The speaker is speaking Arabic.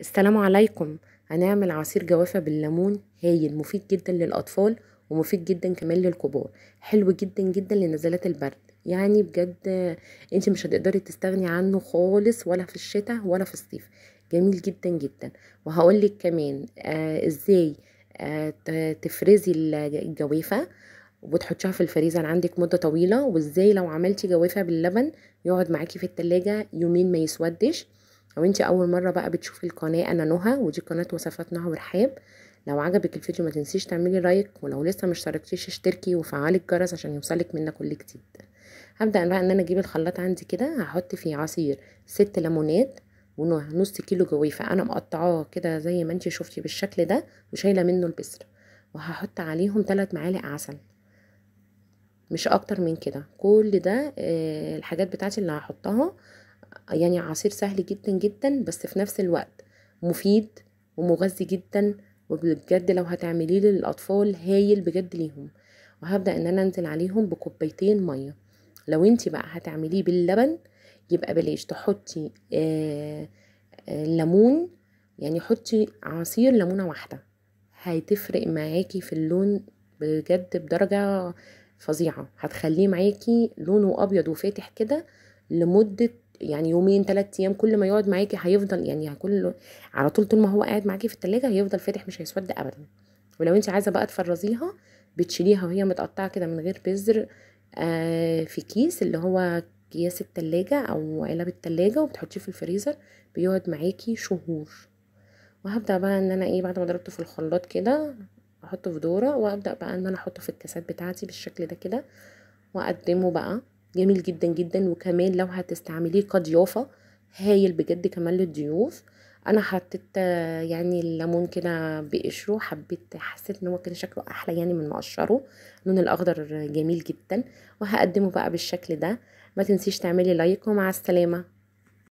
السلام عليكم هنعمل عصير جوافة بالليمون هايل مفيد جدا للأطفال ومفيد جدا كمان للكبار حلو جدا جدا لنزلات البرد يعني بجد انت مش هتقدري تستغني عنه خالص ولا في الشتاء ولا في الصيف جميل جدا جدا وهقولك كمان آه ازاي آه تفرزي الجوافة وتحطيها في الفريزر عندك مده طويله وازاي لو عملتي جوافه باللبن يقعد معاكي في التلاجة يومين ما يسودش لو انت اول مره بقى بتشوفي القناه انا نهى ودي قناه وصفات نهى ورحاب لو عجبك الفيديو ما تنسيش تعملي لايك ولو لسه ما اشتركتيش اشتركي وفعلي الجرس عشان يوصلك منا كل جديد هبدا بقى ان انا اجيب الخلاط عندي كده هحط فيه عصير ست ليمونات ونص كيلو جوافه انا مقطعاه كده زي ما انت شفتي بالشكل ده وشايله منه البسر وهحط عليهم ثلاث معالق عسل مش اكتر من كده كل ده آه، الحاجات بتاعتي اللي هحطها يعني عصير سهل جدا جدا بس في نفس الوقت مفيد ومغذي جدا وبجد لو هتعمليه للاطفال هايل بجد ليهم وهبدا ان انا انزل عليهم بكوبايتين ميه لو انت بقى هتعمليه باللبن يبقى بلاش تحطي آآ آه، آه، ليمون يعني حطي عصير ليمونه واحده هتفرق معاكي في اللون بجد بدرجه فظيعه هتخليه معاكي لونه ابيض وفاتح كده لمده يعني يومين ثلاث ايام كل ما يقعد معاكي هيفضل يعني كل على طول طول ما هو قاعد معاكي في التلاجة هيفضل فاتح مش هيسود ابدا ولو انت عايزه بقى تفرزيها بتشيليها وهي متقطعه كده من غير بذر آه في كيس اللي هو كياس التلاجة او علب التلاجة وبتحطيه في الفريزر بيقعد معاكي شهور وهبدا بقى ان انا ايه بعد ما ضربته في الخلاط كده احطه في دوره وابدا بقى ان انا احطه في الكاسات بتاعتي بالشكل ده كده واقدمه بقى جميل جدا جدا وكمان لو هتستعمليه كضيافة هايل بجد كمان للضيوف انا حطيت يعني الليمون كده بقشره حبيت حسيت ان هو كان شكله احلى يعني من مقشره اللون الاخضر جميل جدا وهقدمه بقى بالشكل ده ما تنسيش تعملي لايك ومع السلامه